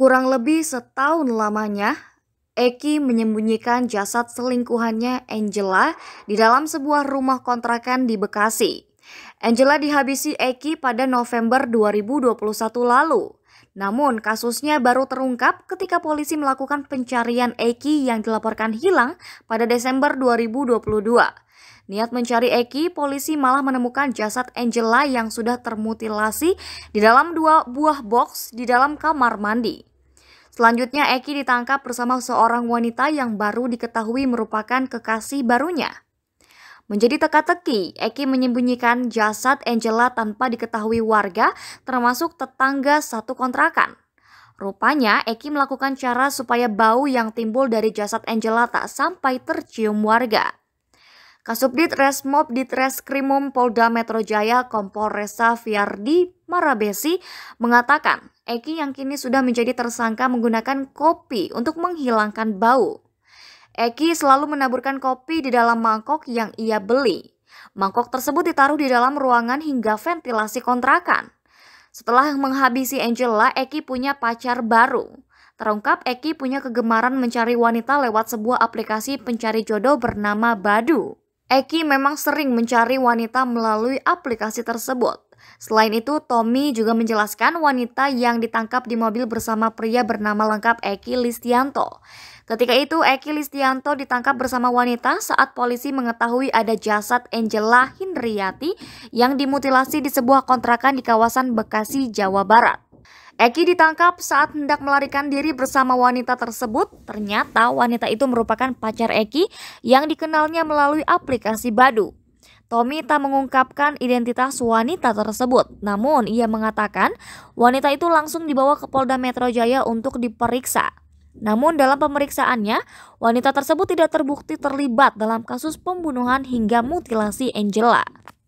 Kurang lebih setahun lamanya, Eki menyembunyikan jasad selingkuhannya Angela di dalam sebuah rumah kontrakan di Bekasi. Angela dihabisi Eki pada November 2021 lalu. Namun kasusnya baru terungkap ketika polisi melakukan pencarian Eki yang dilaporkan hilang pada Desember 2022. Niat mencari Eki, polisi malah menemukan jasad Angela yang sudah termutilasi di dalam dua buah box di dalam kamar mandi. Selanjutnya Eki ditangkap bersama seorang wanita yang baru diketahui merupakan kekasih barunya. Menjadi teka-teki, Eki menyembunyikan jasad Angela tanpa diketahui warga, termasuk tetangga satu kontrakan. Rupanya, Eki melakukan cara supaya bau yang timbul dari jasad Angela tak sampai tercium warga. Kasubdit Resmob Ditreskrimum Polda Metro Jaya Kompol Resa Fiardi Marabesi mengatakan Eki yang kini sudah menjadi tersangka menggunakan kopi untuk menghilangkan bau. Eki selalu menaburkan kopi di dalam mangkok yang ia beli. Mangkok tersebut ditaruh di dalam ruangan hingga ventilasi kontrakan. Setelah menghabisi Angela, Eki punya pacar baru. Terungkap Eki punya kegemaran mencari wanita lewat sebuah aplikasi pencari jodoh bernama Badu. Eki memang sering mencari wanita melalui aplikasi tersebut. Selain itu, Tommy juga menjelaskan wanita yang ditangkap di mobil bersama pria bernama lengkap Eki Listianto. Ketika itu, Eki Listianto ditangkap bersama wanita saat polisi mengetahui ada jasad Angela Hindriyati yang dimutilasi di sebuah kontrakan di kawasan Bekasi, Jawa Barat. Eki ditangkap saat hendak melarikan diri bersama wanita tersebut. Ternyata wanita itu merupakan pacar Eki yang dikenalnya melalui aplikasi Badu. Tommy tak mengungkapkan identitas wanita tersebut, namun ia mengatakan wanita itu langsung dibawa ke Polda Metro Jaya untuk diperiksa. Namun dalam pemeriksaannya, wanita tersebut tidak terbukti terlibat dalam kasus pembunuhan hingga mutilasi Angela.